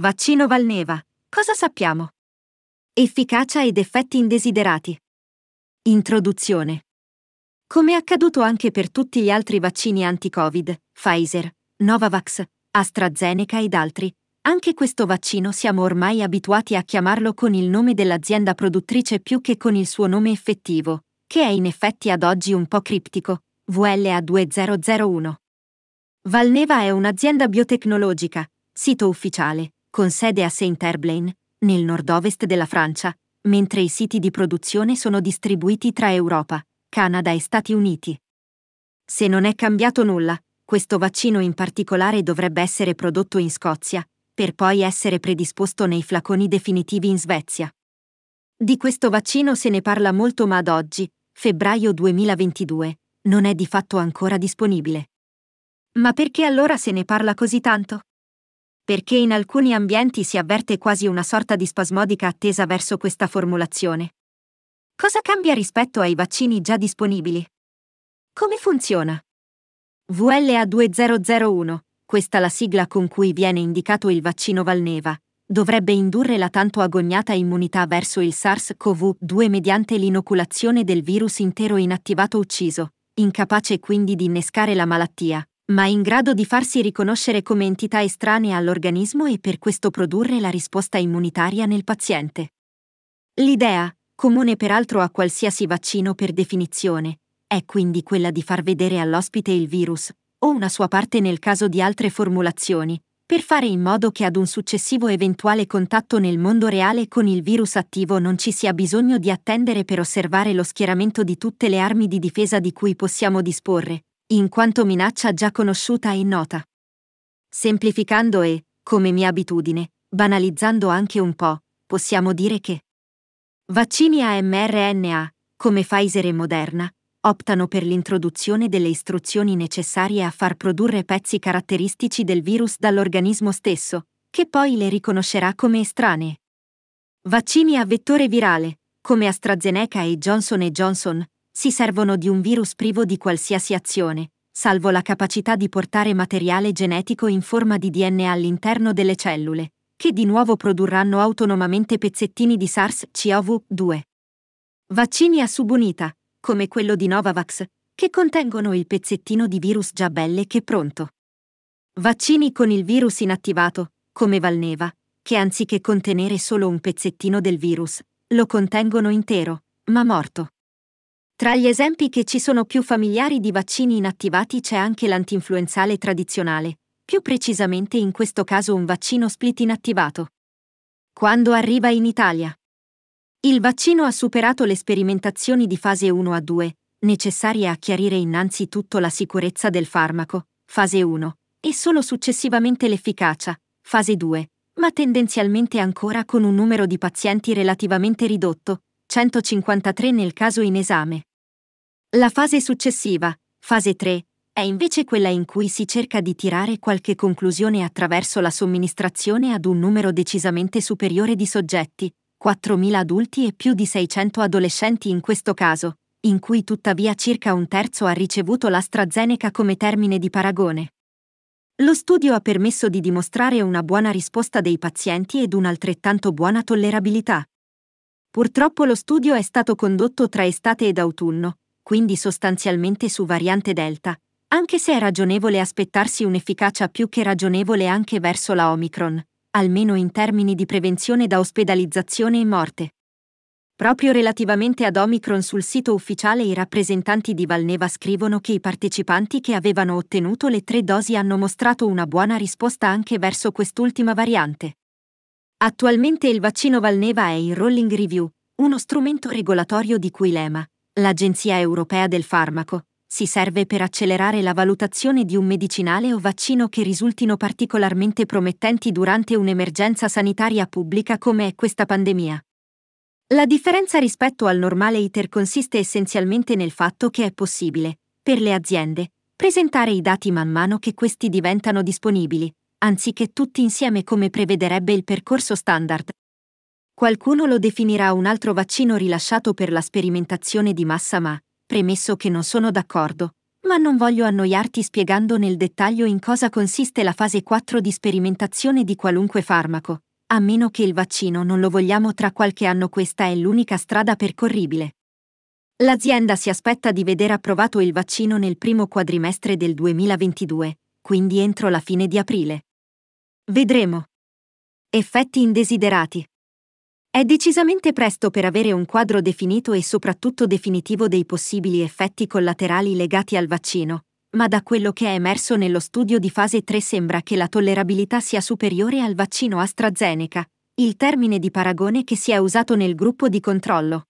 Vaccino Valneva. Cosa sappiamo? Efficacia ed effetti indesiderati. Introduzione. Come è accaduto anche per tutti gli altri vaccini anti-Covid, Pfizer, Novavax, AstraZeneca ed altri, anche questo vaccino siamo ormai abituati a chiamarlo con il nome dell'azienda produttrice più che con il suo nome effettivo, che è in effetti ad oggi un po' criptico, VLA2001. Valneva è un'azienda biotecnologica, sito ufficiale, con sede a Saint-Herblain, nel nord-ovest della Francia, mentre i siti di produzione sono distribuiti tra Europa, Canada e Stati Uniti. Se non è cambiato nulla, questo vaccino in particolare dovrebbe essere prodotto in Scozia, per poi essere predisposto nei flaconi definitivi in Svezia. Di questo vaccino se ne parla molto ma ad oggi, febbraio 2022, non è di fatto ancora disponibile. Ma perché allora se ne parla così tanto? perché in alcuni ambienti si avverte quasi una sorta di spasmodica attesa verso questa formulazione. Cosa cambia rispetto ai vaccini già disponibili? Come funziona? VLA 2001, questa la sigla con cui viene indicato il vaccino Valneva, dovrebbe indurre la tanto agognata immunità verso il SARS-CoV-2 mediante l'inoculazione del virus intero inattivato ucciso, incapace quindi di innescare la malattia, ma in grado di farsi riconoscere come entità estranea all'organismo e per questo produrre la risposta immunitaria nel paziente. L'idea, comune peraltro a qualsiasi vaccino per definizione, è quindi quella di far vedere all'ospite il virus, o una sua parte nel caso di altre formulazioni, per fare in modo che ad un successivo eventuale contatto nel mondo reale con il virus attivo non ci sia bisogno di attendere per osservare lo schieramento di tutte le armi di difesa di cui possiamo disporre, in quanto minaccia già conosciuta e nota. Semplificando e, come mia abitudine, banalizzando anche un po', possiamo dire che vaccini a mRNA, come Pfizer e Moderna, optano per l'introduzione delle istruzioni necessarie a far produrre pezzi caratteristici del virus dall'organismo stesso, che poi le riconoscerà come estranee. Vaccini a vettore virale, come AstraZeneca e Johnson Johnson, si servono di un virus privo di qualsiasi azione, salvo la capacità di portare materiale genetico in forma di DNA all'interno delle cellule, che di nuovo produrranno autonomamente pezzettini di SARS-CoV-2. Vaccini a subunità, come quello di Novavax, che contengono il pezzettino di virus già belle che pronto. Vaccini con il virus inattivato, come Valneva, che anziché contenere solo un pezzettino del virus, lo contengono intero, ma morto. Tra gli esempi che ci sono più familiari di vaccini inattivati c'è anche l'antinfluenzale tradizionale, più precisamente in questo caso un vaccino split inattivato. Quando arriva in Italia? Il vaccino ha superato le sperimentazioni di fase 1 a 2, necessarie a chiarire innanzitutto la sicurezza del farmaco, fase 1, e solo successivamente l'efficacia, fase 2, ma tendenzialmente ancora con un numero di pazienti relativamente ridotto, 153 nel caso in esame. La fase successiva, fase 3, è invece quella in cui si cerca di tirare qualche conclusione attraverso la somministrazione ad un numero decisamente superiore di soggetti, 4.000 adulti e più di 600 adolescenti in questo caso, in cui tuttavia circa un terzo ha ricevuto l'AstraZeneca come termine di paragone. Lo studio ha permesso di dimostrare una buona risposta dei pazienti ed un'altrettanto buona tollerabilità. Purtroppo lo studio è stato condotto tra estate ed autunno, quindi sostanzialmente su variante Delta, anche se è ragionevole aspettarsi un'efficacia più che ragionevole anche verso la Omicron, almeno in termini di prevenzione da ospedalizzazione e morte. Proprio relativamente ad Omicron sul sito ufficiale i rappresentanti di Valneva scrivono che i partecipanti che avevano ottenuto le tre dosi hanno mostrato una buona risposta anche verso quest'ultima variante. Attualmente il vaccino Valneva è in rolling review, uno strumento regolatorio di cui l'EMA, L'Agenzia europea del farmaco si serve per accelerare la valutazione di un medicinale o vaccino che risultino particolarmente promettenti durante un'emergenza sanitaria pubblica come è questa pandemia. La differenza rispetto al normale ITER consiste essenzialmente nel fatto che è possibile, per le aziende, presentare i dati man mano che questi diventano disponibili, anziché tutti insieme come prevederebbe il percorso standard, Qualcuno lo definirà un altro vaccino rilasciato per la sperimentazione di massa ma, premesso che non sono d'accordo, ma non voglio annoiarti spiegando nel dettaglio in cosa consiste la fase 4 di sperimentazione di qualunque farmaco, a meno che il vaccino non lo vogliamo tra qualche anno questa è l'unica strada percorribile. L'azienda si aspetta di vedere approvato il vaccino nel primo quadrimestre del 2022, quindi entro la fine di aprile. Vedremo. Effetti indesiderati. È decisamente presto per avere un quadro definito e soprattutto definitivo dei possibili effetti collaterali legati al vaccino, ma da quello che è emerso nello studio di fase 3 sembra che la tollerabilità sia superiore al vaccino AstraZeneca, il termine di paragone che si è usato nel gruppo di controllo.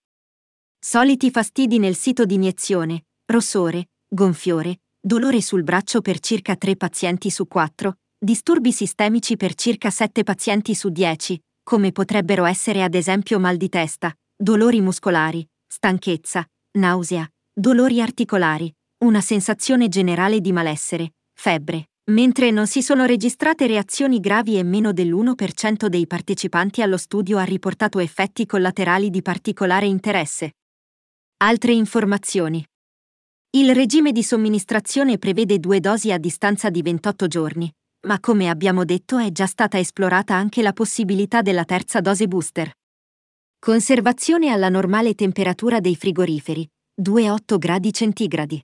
Soliti fastidi nel sito di iniezione, rossore, gonfiore, dolore sul braccio per circa 3 pazienti su 4, disturbi sistemici per circa 7 pazienti su 10, come potrebbero essere ad esempio mal di testa, dolori muscolari, stanchezza, nausea, dolori articolari, una sensazione generale di malessere, febbre, mentre non si sono registrate reazioni gravi e meno dell'1% dei partecipanti allo studio ha riportato effetti collaterali di particolare interesse. Altre informazioni. Il regime di somministrazione prevede due dosi a distanza di 28 giorni, ma come abbiamo detto è già stata esplorata anche la possibilità della terza dose booster. Conservazione alla normale temperatura dei frigoriferi, 2-8 gradi centigradi.